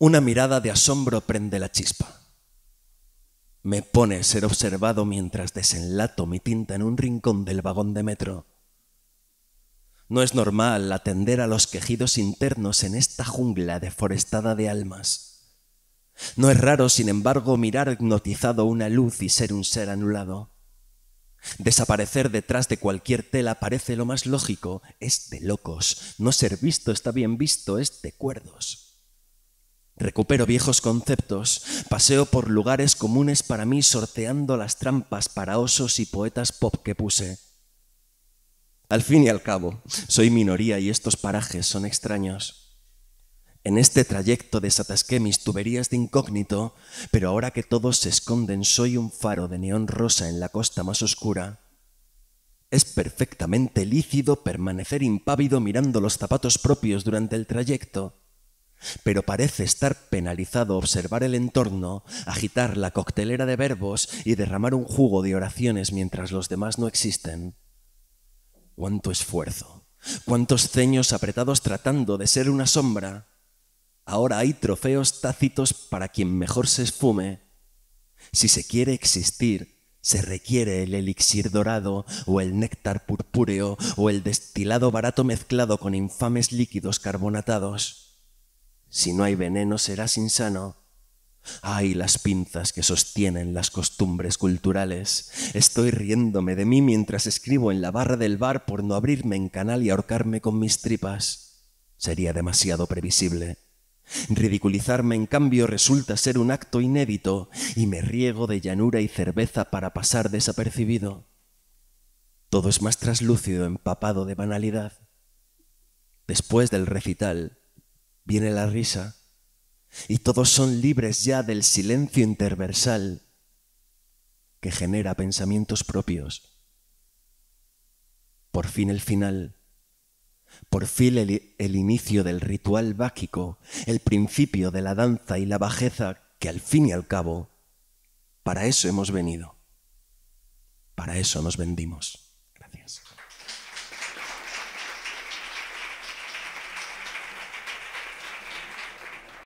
Una mirada de asombro prende la chispa. Me pone ser observado mientras desenlato mi tinta en un rincón del vagón de metro. No es normal atender a los quejidos internos en esta jungla deforestada de almas. No es raro, sin embargo, mirar hipnotizado una luz y ser un ser anulado. Desaparecer detrás de cualquier tela parece lo más lógico, es de locos. No ser visto está bien visto, es de cuerdos. Recupero viejos conceptos, paseo por lugares comunes para mí sorteando las trampas para osos y poetas pop que puse. Al fin y al cabo, soy minoría y estos parajes son extraños. En este trayecto desatasqué mis tuberías de incógnito, pero ahora que todos se esconden soy un faro de neón rosa en la costa más oscura. Es perfectamente lícito permanecer impávido mirando los zapatos propios durante el trayecto pero parece estar penalizado observar el entorno, agitar la coctelera de verbos y derramar un jugo de oraciones mientras los demás no existen. Cuánto esfuerzo, cuántos ceños apretados tratando de ser una sombra. Ahora hay trofeos tácitos para quien mejor se esfume. Si se quiere existir, se requiere el elixir dorado o el néctar purpúreo o el destilado barato mezclado con infames líquidos carbonatados. Si no hay veneno serás insano. Ay, las pinzas que sostienen las costumbres culturales. Estoy riéndome de mí mientras escribo en la barra del bar por no abrirme en canal y ahorcarme con mis tripas. Sería demasiado previsible. Ridiculizarme, en cambio, resulta ser un acto inédito y me riego de llanura y cerveza para pasar desapercibido. Todo es más traslúcido, empapado de banalidad. Después del recital, viene la risa y todos son libres ya del silencio interversal que genera pensamientos propios. Por fin el final, por fin el, inicio del ritual báquico, el principio de la danza y la bajeza que al fin y al cabo, para eso hemos venido, para eso nos vendimos.